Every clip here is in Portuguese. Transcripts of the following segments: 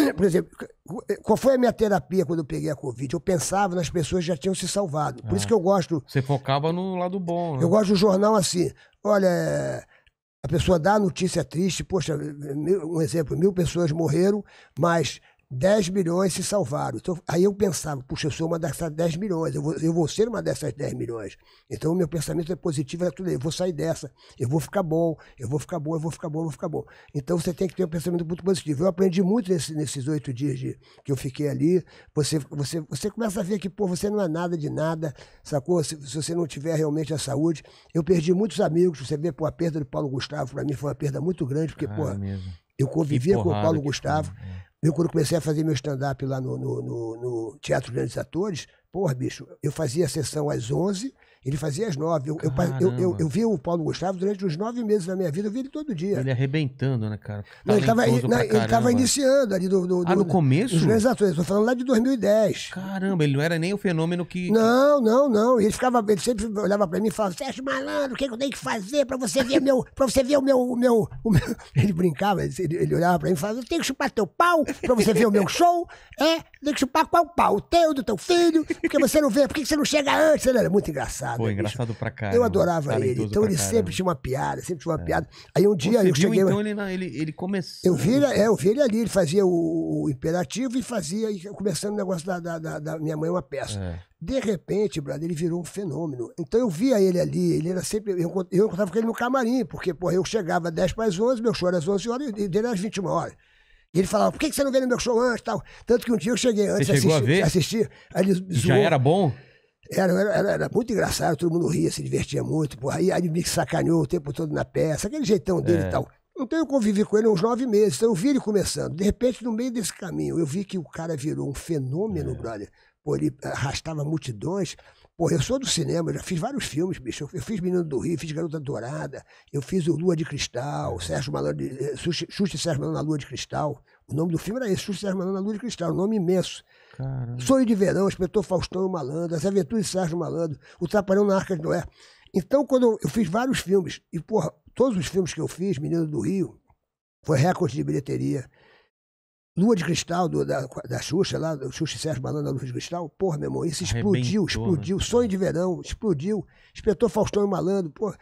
por exemplo, eh, qual foi a minha terapia quando eu peguei a Covid? Eu pensava nas pessoas que já tinham se salvado. Por é. isso que eu gosto. Você focava no lado bom. Né? Eu gosto do jornal assim. Olha, a pessoa dá a notícia triste, poxa, um exemplo, mil pessoas morreram, mas 10 milhões se salvaram. Então, aí eu pensava, puxa, eu sou uma dessas 10 milhões, eu vou, eu vou ser uma dessas 10 milhões. Então, o meu pensamento é positivo, é tudo, eu vou sair dessa, eu vou ficar bom, eu vou ficar bom, eu vou ficar bom, eu vou ficar bom. Então, você tem que ter um pensamento muito positivo. Eu aprendi muito nesse, nesses oito dias de, que eu fiquei ali. Você, você, você começa a ver que, pô, você não é nada de nada, sacou? Se, se você não tiver realmente a saúde. Eu perdi muitos amigos, você vê, pô, a perda do Paulo Gustavo, para mim foi uma perda muito grande, porque, ah, pô, é mesmo. eu convivia com o Paulo Gustavo. Foi, é. Né? Eu, quando comecei a fazer meu stand-up lá no, no, no, no Teatro Grandes Atores, porra, bicho, eu fazia a sessão às 11 ele fazia as nove. Eu, eu, eu, eu, vi o Paulo Gustavo durante os nove meses da minha vida, eu vi ele todo dia. Ele arrebentando, né, cara? Não, ele tava, na, ele tava iniciando ali do, do, ah, no começo? Os meus atores, tô falando lá de 2010. Caramba, ele não era nem o fenômeno que. Não, não, não. Ele ficava, ele sempre olhava pra mim e falava, Sérgio Malandro, o que, eu tenho que fazer pra você ver meu. para você ver o meu. O meu, o meu... Ele brincava, ele, ele olhava pra mim e falava, eu tenho que chupar teu pau pra você ver o meu show. É, tem que chupar qual pau? O teu, do teu filho, porque você não vê, por que você não chega antes? Ele era muito engraçado. Foi engraçado bicho. pra caralho. Eu adorava ele. Então ele sempre tinha uma piada, sempre tinha uma é. piada. Aí um dia Você eu viu, cheguei. Então ele, ele, ele começou. Eu vi, ele, é, eu vi ele ali, ele fazia o, o imperativo e fazia, e começando o negócio da, da, da, da, Minha Mãe uma Peça. É. De repente, brother, ele virou um fenômeno. Então eu via ele ali, ele era sempre. Eu, eu encontrava com ele no camarim, porque, porra, eu chegava dez 10 para as 11, meu show era às 11 horas e dele às 21 horas. E ele falava, por que você não veio no meu show antes tal? Tanto que um dia eu cheguei antes, Você assisti, a ver? Já era bom? Era, era, era, muito engraçado, todo mundo ria, se divertia muito. Porra. E aí me sacaneou o tempo todo na peça, aquele jeitão dele é. e tal. Então eu convivi com ele uns nove meses, então eu vi ele começando. De repente, no meio desse caminho, eu vi que o cara virou um fenômeno, é. brother. Pô, ele arrastava multidões. Pô, eu sou do cinema, já fiz vários filmes, bicho. Eu fiz Menino do Rio, fiz Garota Dourada, eu fiz o Lua de Cristal, é. Sérgio Malandro, eh, Xuxa, Xuxa e Sérgio Malandro na Lua de Cristal. O nome do filme era esse, Xuxa e Sérgio Malandro na Lua de Cristal, um nome imenso. Caramba. Sonho de Verão, Espetor Faustão Malandro, As Aventuras de Sérgio Malandro, O Trapalhão na Arca de Noé. Então, quando eu, fiz vários filmes, e porra, todos os filmes que eu fiz, Menino do Rio, foi recorde de bilheteria. Lua de Cristal, do, da, da Xuxa, lá, do Xuxa e Sérgio Malandro, Lua de Cristal, porra, meu irmão, isso explodiu, explodiu. Né? Sonho de Verão, explodiu. Espetor Faustão e Malandro, porra.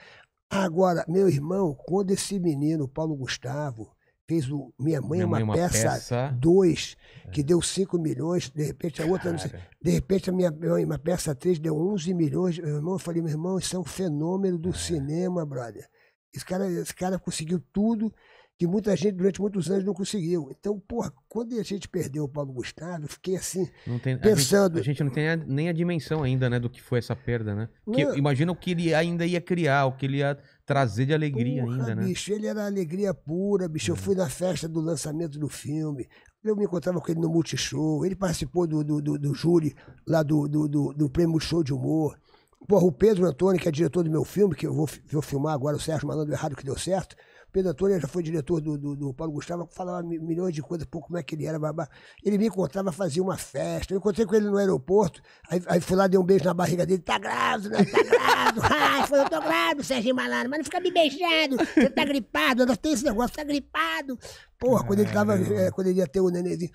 Agora, meu irmão, quando esse menino, Paulo Gustavo, fez o Minha Mãe Minha é uma, mãe, é uma Peça 2, que é. deu 5 milhões, de repente a outra, sei, de repente a Minha Mãe Uma Peça 3 deu 11 milhões. Meu irmão, eu falei, meu irmão, isso é um fenômeno do é. cinema, brother. Esse cara, esse cara conseguiu tudo que muita gente durante muitos anos não conseguiu. Então, porra, quando a gente perdeu o Paulo Gustavo, eu fiquei assim, tem, pensando. A gente, a gente, não tem a, nem a dimensão ainda, né, do que foi essa perda, né? Imagina o que ele ainda ia criar, o que ele ia trazer de alegria Porra, ainda, né? Bicho, ele era alegria pura, bicho. É. Eu fui na festa do lançamento do filme. Eu me encontrava com ele no Multishow. Ele participou do, do, do, do júri lá do, do, do, do Prêmio Show de Humor. Porra, o Pedro Antônio, que é diretor do meu filme, que eu vou, vou filmar agora, o Sérgio Malandro Errado, que deu certo. Pedro Antônio já foi diretor do, do, do Paulo Gustavo, falava milhões de coisas, pô, como é que ele era, babá. Ele me encontrava, fazia uma festa. Eu encontrei com ele no aeroporto, aí, aí fui lá, dei um beijo na barriga dele, tá grávido né? Tá grávido ai foi, eu tô grávido Serginho Malandro, mas não fica me beijando, você tá gripado, ainda tem esse negócio, tá gripado. Porra, quando ele tava, é, quando ele ia ter o nenenzinho.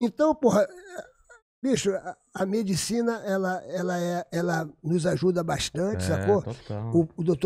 Então, porra, é, Bicho, a, a, medicina, ela, ela, é, ela nos ajuda bastante, é, sacou? Total. O, o doutor